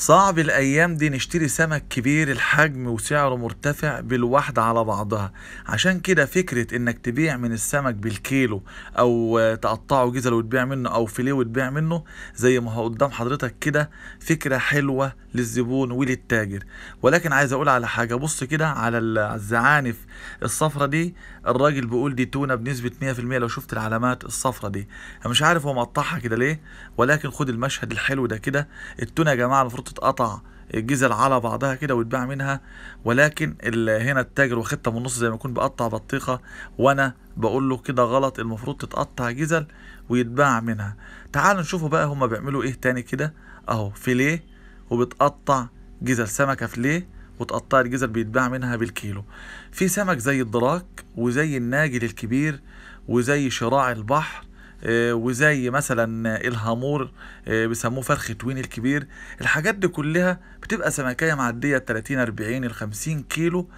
صعب الأيام دي نشتري سمك كبير الحجم وسعره مرتفع بالواحدة على بعضها عشان كده فكرة إنك تبيع من السمك بالكيلو أو تقطعه جزل وتبيع منه أو فيليه وتبيع منه زي ما هو قدام حضرتك كده فكرة حلوة للزبون وللتاجر ولكن عايز أقول على حاجة بص كده على الزعانف الصفرة دي الراجل بيقول دي تونة بنسبة 100% لو شفت العلامات الصفرة دي أنا مش عارف هو مقطعها كده ليه ولكن خد المشهد الحلو ده كده التونة يا جماعة المفروض بتتقطع جزل على بعضها كده ويتباع منها ولكن هنا التاجر واخدها من النص زي ما يكون بقطع بطيخه وانا بقول له كده غلط المفروض تتقطع جزل ويتباع منها تعالوا نشوفوا بقى هما بيعملوا ايه تاني كده اهو فيليه وبتقطع جزل سمكه فيليه وتقطع الجزل بيتباع منها بالكيلو في سمك زي الدراك وزي الناجل الكبير وزي شراع البحر آه، وزي مثلا الهامور آه، بيسموه فرخ توين الكبير الحاجات دي كلها بتبقى سمكية معدية 30 40 ال 50 كيلو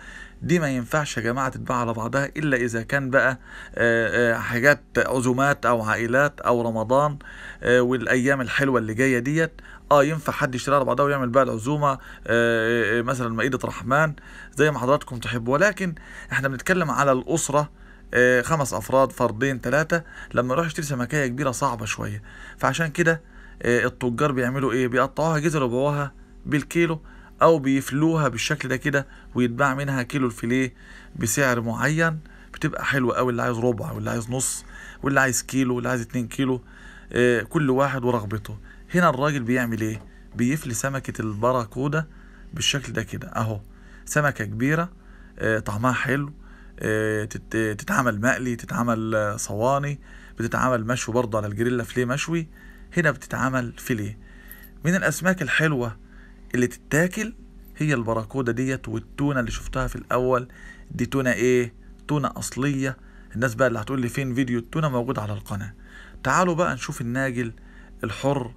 دي ما ينفعش يا جماعة تتباع على بعضها إلا إذا كان بقى آه، حاجات عزومات أو عائلات أو رمضان والأيام الحلوة اللي جاية ديت اه ينفع حد يشتريها على بعضها ويعمل بقى العزومه مثلا مائده رحمن زي ما حضراتكم تحبوا ولكن احنا بنتكلم على الاسره آه، خمس افراد فردين ثلاثه لما يروح يشتري سمكيه كبيره صعبه شويه فعشان كده آه، التجار بيعملوا ايه بيقطعوها جزر وبواها بالكيلو او بيفلوها بالشكل ده كده ويتباع منها كيلو الفيليه بسعر معين بتبقى حلوه قوي اللي عايز ربع واللي عايز نص واللي عايز كيلو واللي عايز اتنين كيلو آه، كل واحد ورغبته هنا الراجل بيعمل ايه بيفلي سمكه الباراكودا بالشكل ده كده اهو سمكه كبيره طعمها حلو آه، تتعمل مقلي تتعمل آه، صواني بتتعمل مشوي برضه على الجريلا فيليه مشوي هنا بتتعمل فيليه من الاسماك الحلوه اللي تتاكل هي البراكوده ديت والتونه اللي شفتها في الاول دي تونه ايه تونه اصليه الناس بقى اللي هتقول لي فين فيديو التونه موجود على القناه تعالوا بقى نشوف الناجل الحر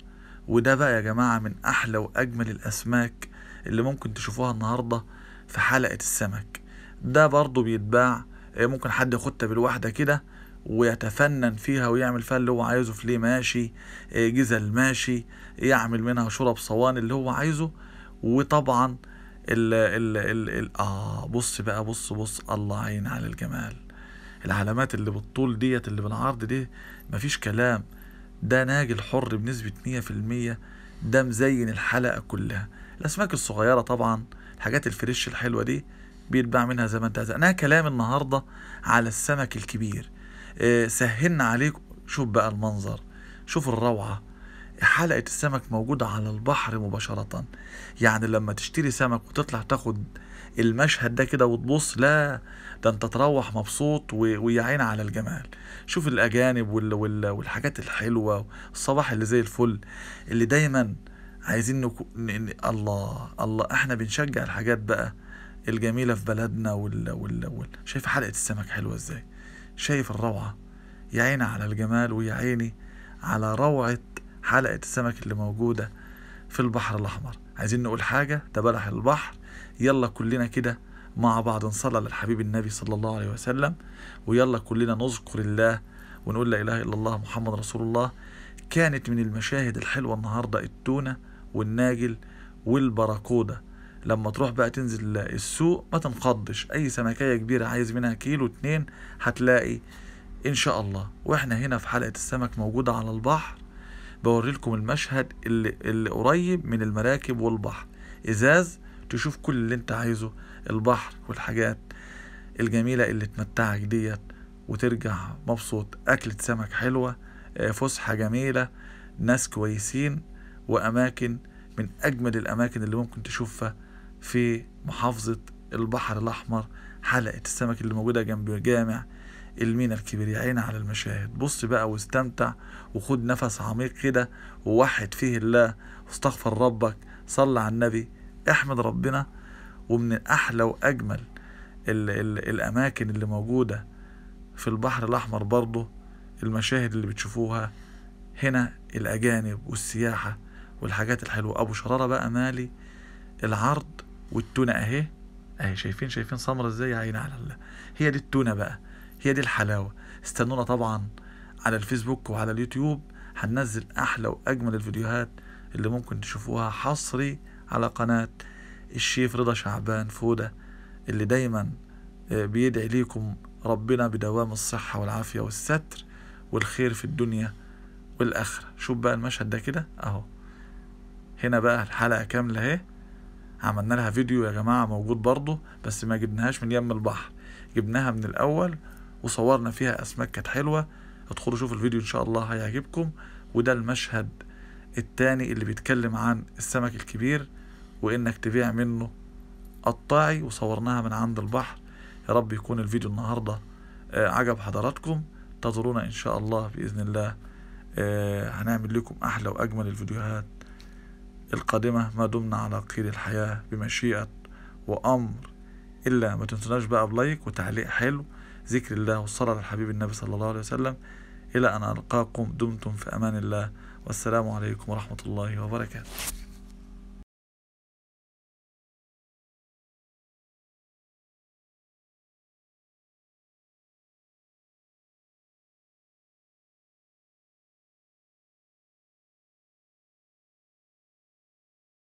وده بقى يا جماعه من احلى واجمل الاسماك اللي ممكن تشوفوها النهارده في حلقه السمك ده برضه بيتباع آه، ممكن حد ياخدها بالواحدة كده ويتفنن فيها ويعمل فيها اللي هو عايزه فليه ماشي آه، جزل ماشي يعمل منها شرب صوان اللي هو عايزه وطبعا ال ال ال ال اه بص بقى بص بص الله عين على الجمال العلامات اللي بالطول ديت اللي بالعرض دي مفيش كلام ده ناجل حر بنسبة مية في المية ده مزين الحلقة كلها الأسماك الصغيرة طبعا الحاجات الفريش الحلوة دي بيتباع منها زي ما انت عايز انا كلام النهارده على السمك الكبير آه، سهلنا عليك شوف بقى المنظر شوف الروعه حلقة السمك موجودة على البحر مباشرة يعني لما تشتري سمك وتطلع تاخد المشهد ده كده وتبص لا ده انت تروح مبسوط ويا عين على الجمال شوف الأجانب وال وال والحاجات الحلوة الصباح اللي زي الفل اللي دايما عايزين نكون الله الله احنا بنشجع الحاجات بقى الجميله في بلدنا وال... وال... وال... شايف حلقه السمك حلوه ازاي شايف الروعه يا عيني على الجمال ويا عيني على روعه حلقه السمك اللي موجوده في البحر الاحمر عايزين نقول حاجه تبلح البحر يلا كلنا كده مع بعض نصلي للحبيب النبي صلى الله عليه وسلم ويلا كلنا نذكر الله ونقول لا اله الا الله محمد رسول الله كانت من المشاهد الحلوه النهارده التونه والناجل والبراكوده لما تروح بقى تنزل السوق ما تنقضش اي سمكية كبيرة عايز منها كيلو اتنين هتلاقي ان شاء الله واحنا هنا في حلقة السمك موجودة على البحر بوري لكم المشهد اللي, اللي قريب من المراكب والبحر ازاز تشوف كل اللي انت عايزه البحر والحاجات الجميلة اللي تمتعك ديت وترجع مبسوط أكلة سمك حلوة آه، فسحة جميلة ناس كويسين وأماكن من أجمل الأماكن اللي ممكن تشوفها في محافظة البحر الأحمر حلقة السمك اللي موجودة جنب جامع المينا الكبير يا عيني على المشاهد بص بقى واستمتع وخد نفس عميق كده ووحد فيه الله واستغفر ربك صلى على النبي احمد ربنا ومن أحلى وأجمل ال ال الأماكن اللي موجودة في البحر الأحمر برضه المشاهد اللي بتشوفوها هنا الأجانب والسياحة والحاجات الحلوة أبو شرارة بقى مالي العرض والتونه اهي اهي شايفين شايفين سمره ازاي يا عيني على الله هي دي التونه بقى هي دي الحلاوه استنونا طبعا على الفيسبوك وعلى اليوتيوب هننزل احلى واجمل الفيديوهات اللي ممكن تشوفوها حصري على قناه الشيف رضا شعبان فوده اللي دايما آه، بيدعي ليكم ربنا بدوام الصحة والعافية والستر والخير في الدنيا والآخرة شوف بقى المشهد ده كده أهو هنا بقى الحلقة كاملة أهي عملنا لها فيديو يا جماعة موجود برضه بس ما جبناهاش من يم البحر جبناها من الأول وصورنا فيها أسماك كانت حلوة ادخلوا شوفوا الفيديو إن شاء الله هيعجبكم وده المشهد التاني اللي بيتكلم عن السمك الكبير وإنك تبيع منه قطاعي وصورناها من عند البحر يا رب يكون الفيديو النهاردة آه، عجب حضراتكم انتظرونا إن شاء الله بإذن الله آه، هنعمل لكم أحلى وأجمل الفيديوهات القادمة ما دمنا على قيد الحياة بمشيئة وأمر إلا ما تنسوناش بقى بلايك وتعليق حلو ذكر الله والصلاة على الحبيب النبي صلى الله عليه وسلم إلى أن ألقاكم دمتم في أمان الله والسلام عليكم ورحمة الله وبركاته